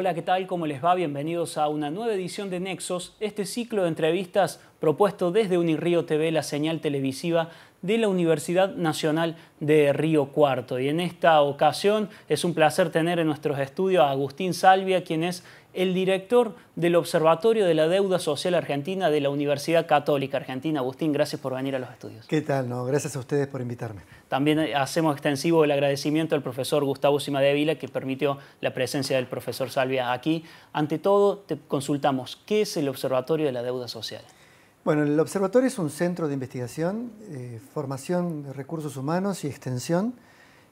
Hola, ¿qué tal? ¿Cómo les va? Bienvenidos a una nueva edición de Nexos, este ciclo de entrevistas propuesto desde Unirío TV, la señal televisiva de la Universidad Nacional de Río Cuarto. Y en esta ocasión es un placer tener en nuestros estudios a Agustín Salvia, quien es el director del Observatorio de la Deuda Social Argentina de la Universidad Católica Argentina. Agustín, gracias por venir a los estudios. ¿Qué tal? gracias a ustedes por invitarme. También eh, hacemos extensivo el agradecimiento al profesor Gustavo Simadevila que permitió la presencia del profesor Salvia aquí. Ante todo, te consultamos, ¿qué es el Observatorio de la Deuda Social? Bueno, el observatorio es un centro de investigación, eh, formación de recursos humanos y extensión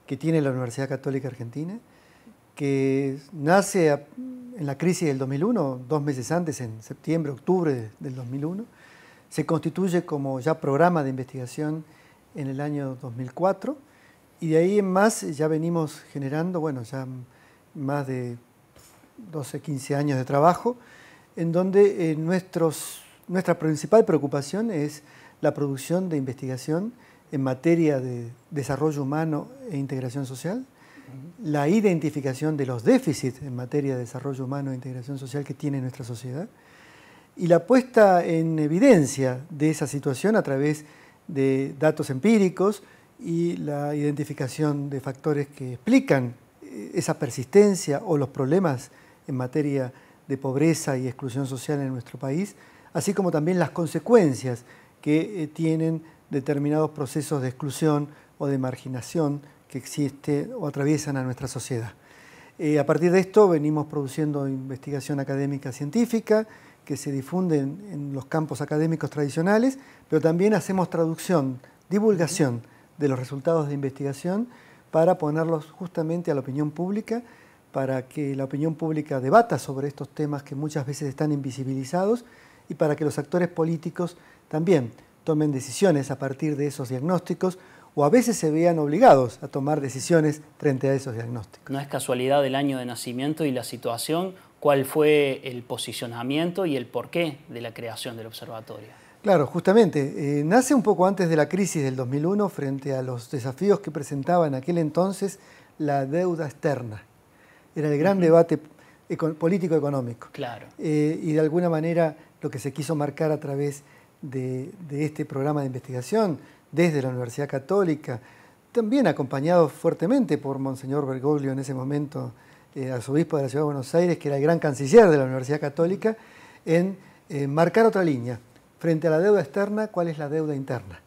que tiene la Universidad Católica Argentina que nace en la crisis del 2001, dos meses antes, en septiembre, octubre del 2001, se constituye como ya programa de investigación en el año 2004 y de ahí en más ya venimos generando, bueno, ya más de 12, 15 años de trabajo, en donde eh, nuestros, nuestra principal preocupación es la producción de investigación en materia de desarrollo humano e integración social, la identificación de los déficits en materia de desarrollo humano e integración social que tiene nuestra sociedad y la puesta en evidencia de esa situación a través de datos empíricos y la identificación de factores que explican eh, esa persistencia o los problemas en materia de pobreza y exclusión social en nuestro país, así como también las consecuencias que eh, tienen determinados procesos de exclusión o de marginación que existe o atraviesan a nuestra sociedad. Eh, a partir de esto venimos produciendo investigación académica científica que se difunde en los campos académicos tradicionales, pero también hacemos traducción, divulgación de los resultados de investigación para ponerlos justamente a la opinión pública, para que la opinión pública debata sobre estos temas que muchas veces están invisibilizados y para que los actores políticos también tomen decisiones a partir de esos diagnósticos o a veces se veían obligados a tomar decisiones frente a esos diagnósticos. No es casualidad el año de nacimiento y la situación, cuál fue el posicionamiento y el porqué de la creación del observatorio. Claro, justamente, eh, nace un poco antes de la crisis del 2001 frente a los desafíos que presentaba en aquel entonces la deuda externa. Era el gran debate político-económico. Claro. Eh, y de alguna manera lo que se quiso marcar a través de este programa de investigación desde la Universidad Católica, también acompañado fuertemente por Monseñor Bergoglio en ese momento, eh, arzobispo de la Ciudad de Buenos Aires, que era el gran canciller de la Universidad Católica, en eh, marcar otra línea. Frente a la deuda externa, ¿cuál es la deuda interna?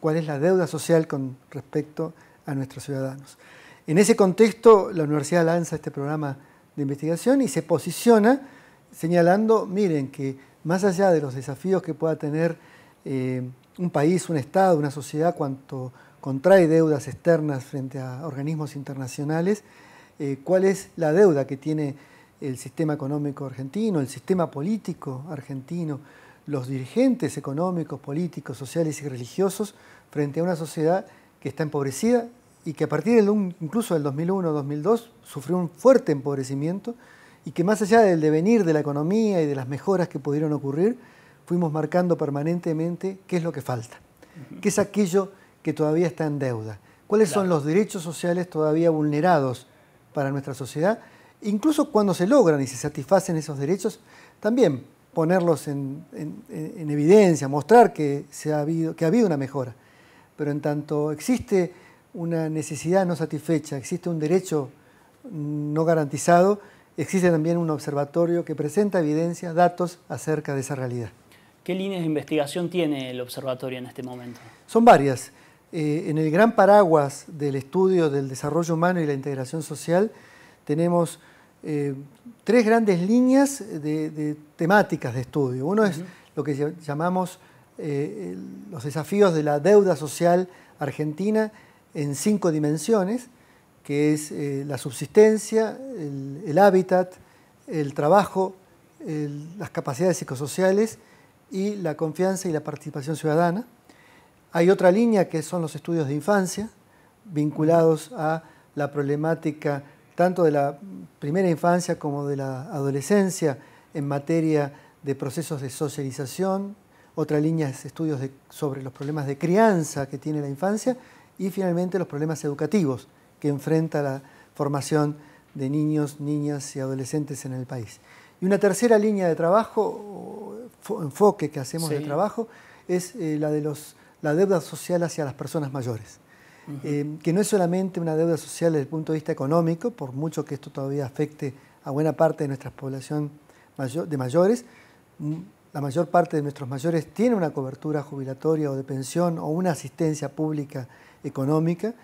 ¿Cuál es la deuda social con respecto a nuestros ciudadanos? En ese contexto, la universidad lanza este programa de investigación y se posiciona señalando, miren, que más allá de los desafíos que pueda tener eh, un país, un Estado, una sociedad, cuanto contrae deudas externas frente a organismos internacionales, eh, cuál es la deuda que tiene el sistema económico argentino, el sistema político argentino, los dirigentes económicos, políticos, sociales y religiosos frente a una sociedad que está empobrecida y que a partir del, incluso del 2001-2002 sufrió un fuerte empobrecimiento y que más allá del devenir de la economía y de las mejoras que pudieron ocurrir, fuimos marcando permanentemente qué es lo que falta, qué es aquello que todavía está en deuda, cuáles son los derechos sociales todavía vulnerados para nuestra sociedad, incluso cuando se logran y se satisfacen esos derechos, también ponerlos en, evidencia, mostrar que, ha habido, que ha habido una mejora. Pero en tanto existe una necesidad no satisfecha, existe un derecho no garantizado, existe también un observatorio que presenta evidencia, datos acerca de esa realidad. ¿Qué líneas de investigación tiene el observatorio en este momento? Son varias. Eh, en el gran paraguas del estudio del desarrollo humano y la integración social tenemos eh, tres grandes líneas de, temáticas de estudio. Uno es lo que llamamos eh, los desafíos de la deuda social argentina en cinco dimensiones, que es la subsistencia, el, hábitat, el trabajo, las capacidades psicosociales, y la confianza y la participación ciudadana. Hay otra línea que son los estudios de infancia, vinculados a la problemática tanto de la primera infancia como de la adolescencia en materia de procesos de socialización, otra línea es estudios sobre los problemas de crianza que tiene la infancia y finalmente los problemas educativos que enfrenta la formación de niños, niñas y adolescentes en el país. Y una tercera línea de trabajo enfoque que hacemos de trabajo es eh, la de los, la deuda social hacia las personas mayores. Eh, que no es solamente una deuda social desde el punto de vista económico, por mucho que esto todavía afecte a buena parte de nuestra población mayor, de mayores, mm, la mayor parte de nuestros mayores tiene una cobertura jubilatoria o de pensión o una asistencia pública económica,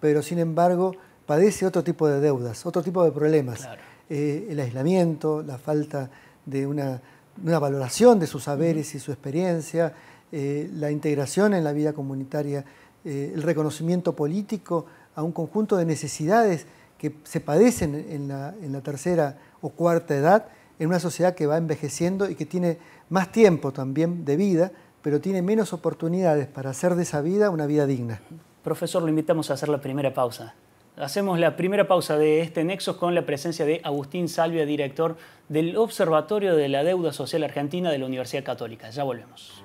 pero sin embargo padece otro tipo de deudas, otro tipo de problemas. Eh, el aislamiento, la falta de una una valoración de sus saberes y su experiencia, eh, la integración en la vida comunitaria, eh, el reconocimiento político a un conjunto de necesidades que se padecen en la, en la tercera o cuarta edad, en una sociedad que va envejeciendo y que tiene más tiempo también de vida, pero tiene menos oportunidades para hacer de esa vida una vida digna. Profesor, lo invitamos a hacer la primera pausa. Hacemos la primera pausa de este Nexo con la presencia de Agustín Salvia, director del Observatorio de la Deuda Social Argentina de la Universidad Católica. Ya volvemos.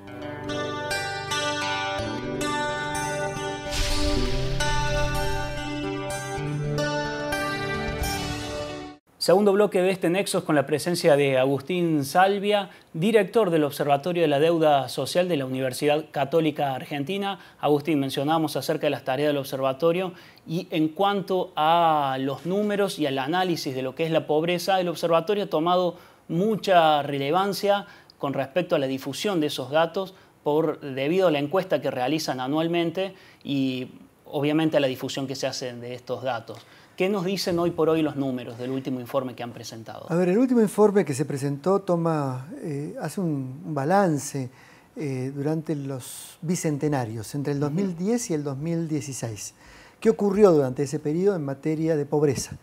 Segundo bloque de este Nexos con la presencia de Agustín Salvia, director del Observatorio de la Deuda Social de la Universidad Católica Argentina. Agustín, mencionábamos acerca de las tareas del observatorio y en cuanto a los números y al análisis de lo que es la pobreza, el observatorio ha tomado mucha relevancia con respecto a la difusión de esos datos por, debido a la encuesta que realizan anualmente y obviamente a la difusión que se hace de estos datos. ¿Qué nos dicen hoy por hoy los números del último informe que han presentado? A ver, el último informe que se presentó toma, eh, hace un balance eh, durante los bicentenarios, entre el 2010 y el 2016. ¿Qué ocurrió durante ese periodo en materia de pobreza?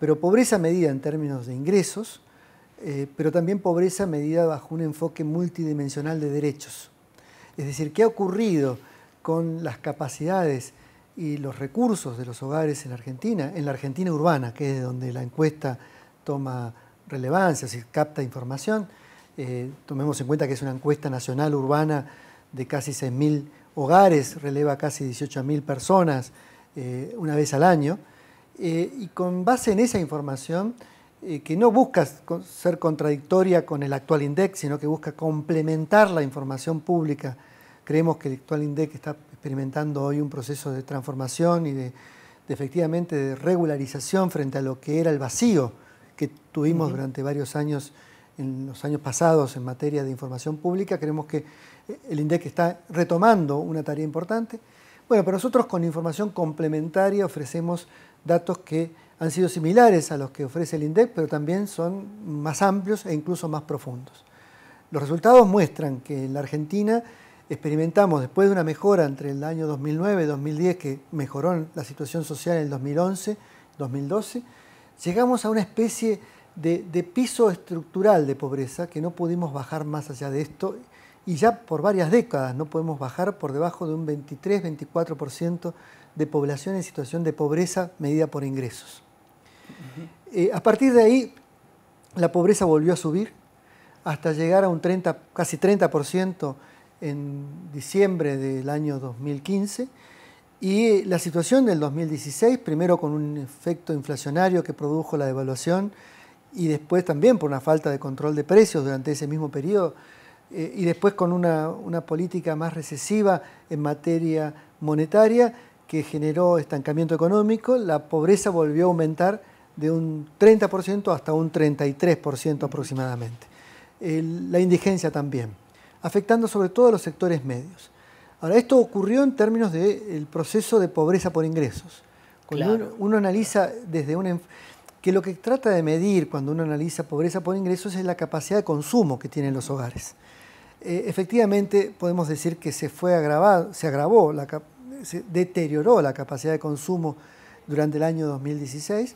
Pero pobreza medida en términos de ingresos, eh, pero también pobreza medida bajo un enfoque multidimensional de derechos. Es decir, ¿qué ha ocurrido con las capacidades y los recursos de los hogares en Argentina, en la Argentina urbana, que es donde la encuesta toma relevancia, se capta información. Eh, tomemos en cuenta que es una encuesta nacional urbana de casi 6.000 hogares, releva casi 18.000 personas eh, una vez al año. Eh, y con base en esa información, que no busca ser contradictoria con el actual INDEC, sino que busca complementar la información pública, creemos que el actual INDEC está experimentando hoy un proceso de transformación y de, efectivamente de regularización frente a lo que era el vacío que tuvimos durante varios años en los años pasados en materia de información pública. Creemos que eh, el INDEC está retomando una tarea importante. Bueno, pero nosotros con información complementaria ofrecemos datos que han sido similares a los que ofrece el INDEC, pero también son más amplios e incluso más profundos. Los resultados muestran que en la Argentina experimentamos después de una mejora entre el año 2009 y 2010, que mejoró la situación social en el 2011, 2012, llegamos a una especie de, piso estructural de pobreza que no pudimos bajar más allá de esto y ya por varias décadas no podemos bajar por debajo de un 23-24% de población en situación de pobreza medida por ingresos. Eh, a partir de ahí, la pobreza volvió a subir hasta llegar a un 30, casi 30% en diciembre del año 2015 y la situación del 2016, primero con un efecto inflacionario que produjo la devaluación y después también por una falta de control de precios durante ese mismo periodo eh, y después con una, política más recesiva en materia monetaria que generó estancamiento económico, la pobreza volvió a aumentar de un 30% hasta un 33% aproximadamente. la indigencia también afectando sobre todo a los sectores medios. Ahora, esto ocurrió en términos del proceso de pobreza por ingresos. Cuando uno, analiza desde un... que lo que trata de medir cuando uno analiza pobreza por ingresos es la capacidad de consumo que tienen los hogares. Eh, efectivamente, podemos decir que se fue agravado, se agravó, se deterioró la capacidad de consumo durante el año 2016,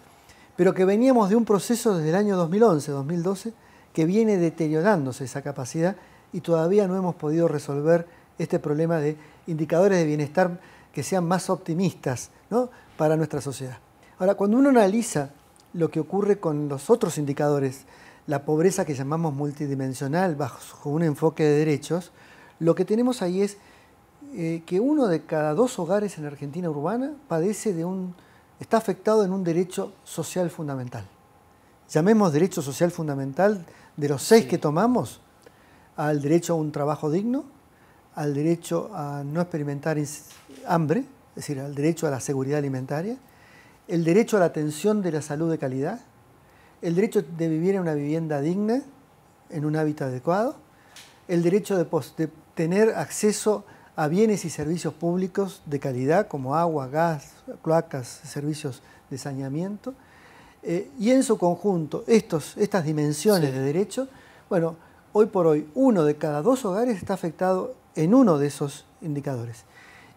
pero que veníamos de un proceso desde el año 2011, 2012, que viene deteriorándose esa capacidad y todavía no hemos podido resolver este problema de indicadores de bienestar que sean más optimistas para nuestra sociedad. Ahora, cuando uno analiza lo que ocurre con los otros indicadores, la pobreza que llamamos multidimensional bajo un enfoque de derechos, lo que tenemos ahí es eh, que uno de cada dos hogares en la Argentina urbana padece de un, está afectado en un derecho social fundamental. Llamemos derecho social fundamental de los seis que tomamos, al derecho a un trabajo digno, al derecho a no experimentar hambre, es decir, al derecho a la seguridad alimentaria, el derecho a la atención de la salud de calidad, el derecho de vivir en una vivienda digna, en un hábitat adecuado, el derecho de, tener acceso a bienes y servicios públicos de calidad como agua, gas, cloacas, servicios de saneamiento, eh, y en su conjunto estos, estas dimensiones de derecho, bueno, hoy por hoy uno de cada dos hogares está afectado en uno de esos indicadores.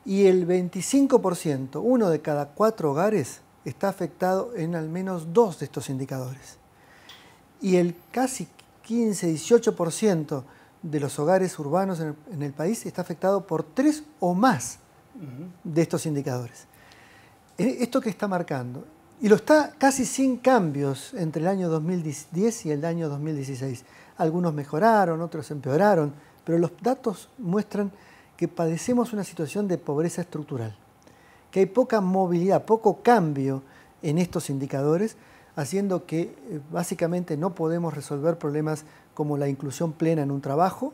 Y el 25%, uno de cada cuatro hogares, está afectado en al menos dos de estos indicadores. Y el casi 15-18% de los hogares urbanos en el, país está afectado por tres o más de estos indicadores. E, esto que está marcando, y lo está casi sin cambios entre el año 2010 y el año 2016 algunos mejoraron, otros empeoraron, pero los datos muestran que padecemos una situación de pobreza estructural, que hay poca movilidad, poco cambio en estos indicadores, haciendo que eh, básicamente no podemos resolver problemas como la inclusión plena en un trabajo,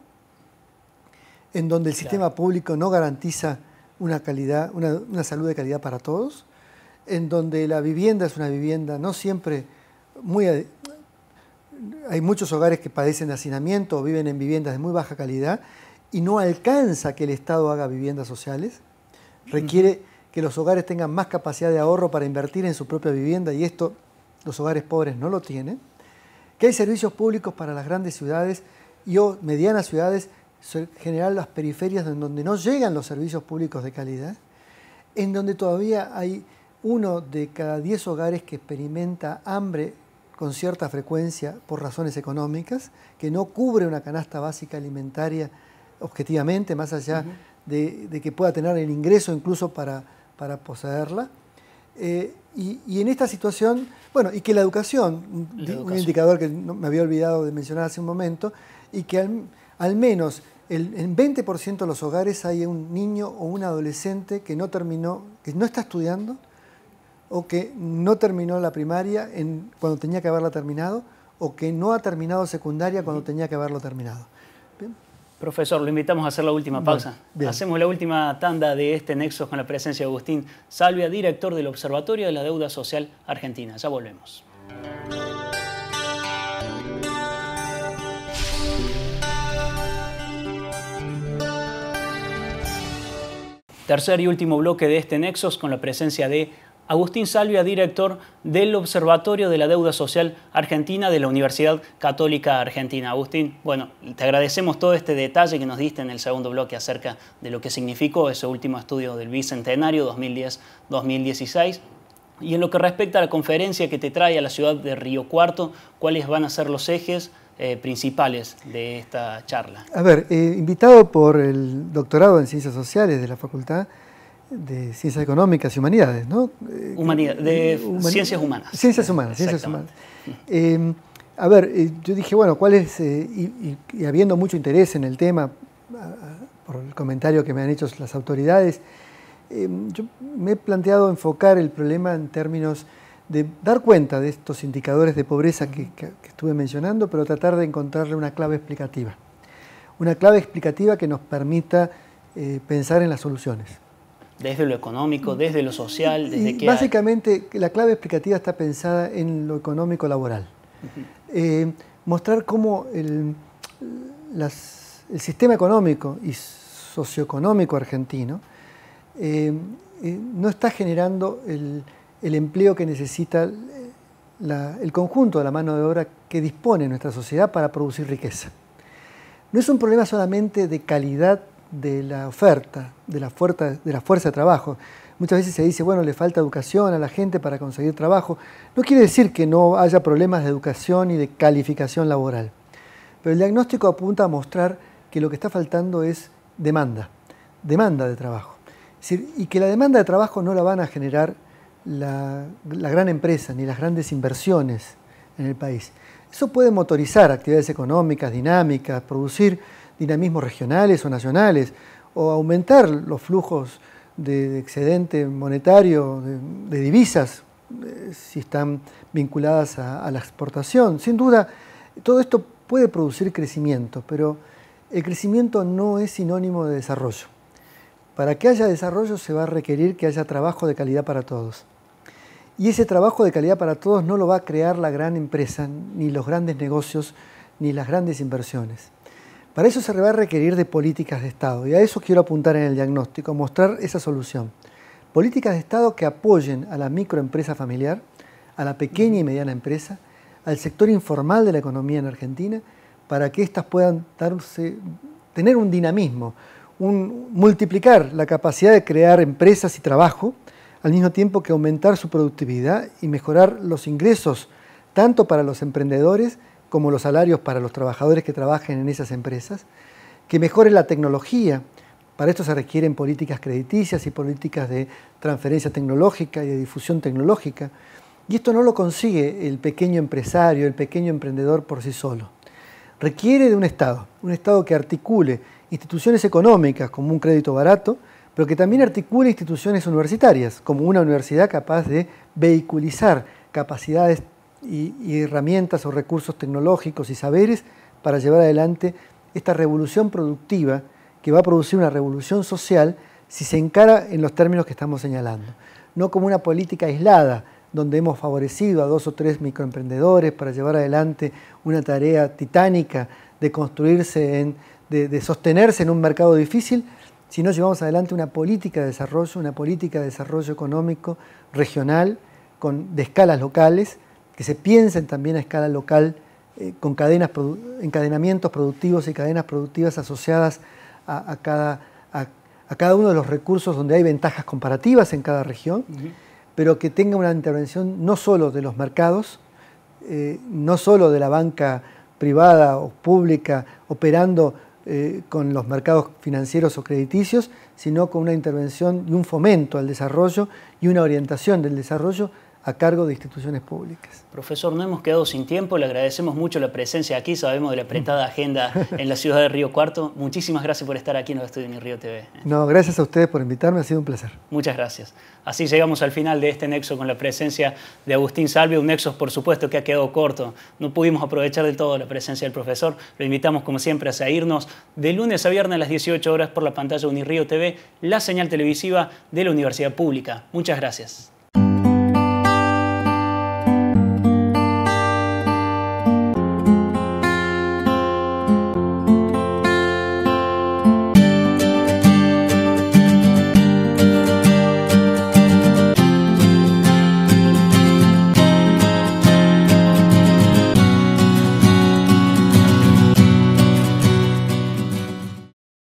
en donde el sistema público no garantiza una, calidad, una, salud de calidad para todos, en donde la vivienda es una vivienda no siempre muy, hay muchos hogares que padecen hacinamiento o viven en viviendas de muy baja calidad y no alcanza que el Estado haga viviendas sociales. Requiere que los hogares tengan más capacidad de ahorro para invertir en su propia vivienda y esto los hogares pobres no lo tienen. Que hay servicios públicos para las grandes ciudades y o medianas ciudades, en general las periferias en donde no llegan los servicios públicos de calidad, en donde todavía hay uno de cada diez hogares que experimenta hambre con cierta frecuencia por razones económicas, que no cubre una canasta básica alimentaria objetivamente, más allá de, que pueda tener el ingreso incluso para, poseerla. Eh, y, en esta situación, bueno, y que la educación, un indicador que me había olvidado de mencionar hace un momento, y que al, menos el, en 20% de los hogares hay un niño o un adolescente que no terminó, que no está estudiando, o que no terminó la primaria en, cuando tenía que haberla terminado o que no ha terminado secundaria cuando tenía que haberlo terminado. Profesor, lo invitamos a hacer la última pausa. Hacemos la última tanda de este Nexos con la presencia de Agustín Salvia, director del Observatorio de la Deuda Social Argentina. Ya volvemos. Tercer y último bloque de este Nexos con la presencia de Agustín Salvia, director del Observatorio de la Deuda Social Argentina de la Universidad Católica Argentina. Agustín, bueno, te agradecemos todo este detalle que nos diste en el segundo bloque acerca de lo que significó ese último estudio del Bicentenario 2010-2016. Y en lo que respecta a la conferencia que te trae a la ciudad de Río Cuarto, ¿cuáles van a ser los ejes eh, principales de esta charla? A ver, eh, invitado por el doctorado en Ciencias Sociales de la facultad, de Ciencias Económicas y Humanidades, ¿no? Humanidad, de eh, Ciencias Humanas. Ciencias Humanas, Ciencias Humanas. Eh, a ver, eh, yo dije, bueno, ¿cuál es, y, habiendo mucho interés en el tema, por el comentario que me han hecho las autoridades, yo me he planteado enfocar el problema en términos de dar cuenta de estos indicadores de pobreza que, estuve mencionando, pero tratar de encontrarle una clave explicativa. Una clave explicativa que nos permita pensar en las soluciones desde lo económico, desde lo social, desde Básicamente, la clave explicativa está pensada en lo económico laboral. Eh, mostrar cómo el, sistema económico y socioeconómico argentino eh, eh, no está generando el, empleo que necesita el conjunto de la mano de obra que dispone nuestra sociedad para producir riqueza. No es un problema solamente de calidad de la oferta, de la, fuerza, de la fuerza de trabajo. Muchas veces se dice, bueno, le falta educación a la gente para conseguir trabajo. No quiere decir que no haya problemas de educación y de calificación laboral. Pero el diagnóstico apunta a mostrar que lo que está faltando es demanda, demanda de trabajo. y que la demanda de trabajo no la van a generar la gran empresa ni las grandes inversiones en el país. Eso puede motorizar actividades económicas, dinámicas, producir dinamismos regionales o nacionales, o aumentar los flujos de excedente monetario, de, divisas, eh, si están vinculadas a, la exportación. Sin duda, todo esto puede producir crecimiento, pero el crecimiento no es sinónimo de desarrollo. Para que haya desarrollo se va a requerir que haya trabajo de calidad para todos. Y ese trabajo de calidad para todos no lo va a crear la gran empresa, ni los grandes negocios, ni las grandes inversiones. Para eso se va a requerir de políticas de Estado y a eso quiero apuntar en el diagnóstico, mostrar esa solución. Políticas de Estado que apoyen a la microempresa familiar, a la pequeña y mediana empresa, al sector informal de la economía en Argentina, para que éstas puedan tener un dinamismo, multiplicar la capacidad de crear empresas y trabajo, al mismo tiempo que aumentar su productividad y mejorar los ingresos tanto para los emprendedores como los salarios para los trabajadores que trabajen en esas empresas, que mejore la tecnología. Para esto se requieren políticas crediticias y políticas de transferencia tecnológica y de difusión tecnológica. Y esto no lo consigue el pequeño empresario, el pequeño emprendedor por sí solo. Requiere de un Estado, un Estado que articule instituciones económicas como un crédito barato, pero que también articule instituciones universitarias, como una universidad capaz de vehiculizar capacidades y, herramientas o recursos tecnológicos y saberes para llevar adelante esta revolución productiva que va a producir una revolución social si se encara en los términos que estamos señalando. No como una política aislada, donde hemos favorecido a dos o tres microemprendedores para llevar adelante una tarea titánica de construirse, de, sostenerse en un mercado difícil, sino llevamos adelante una política de desarrollo, una política de desarrollo económico regional, de escalas locales, que se piensen también a escala local eh, con encadenamientos productivos y cadenas productivas asociadas a, cada, uno de los recursos donde hay ventajas comparativas en cada región, pero que tenga una intervención no solo de los mercados, eh, no solo de la banca privada o pública operando eh, con los mercados financieros o crediticios, sino con una intervención y un fomento al desarrollo y una orientación del desarrollo a cargo de instituciones públicas. Profesor, no hemos quedado sin tiempo, le agradecemos mucho la presencia aquí, sabemos de la apretada mm. agenda en la ciudad de Río Cuarto. Muchísimas gracias por estar aquí en los Estudio de Río TV. No, gracias a ustedes por invitarme, ha sido un placer. Muchas gracias. Así llegamos al final de este nexo con la presencia de Agustín Salvia, un nexo por supuesto que ha quedado corto, no pudimos aprovechar del todo la presencia del profesor, lo invitamos como siempre a seguirnos de lunes a viernes a las 18 horas por la pantalla de Unirío TV, la señal televisiva de la Universidad Pública. Muchas gracias.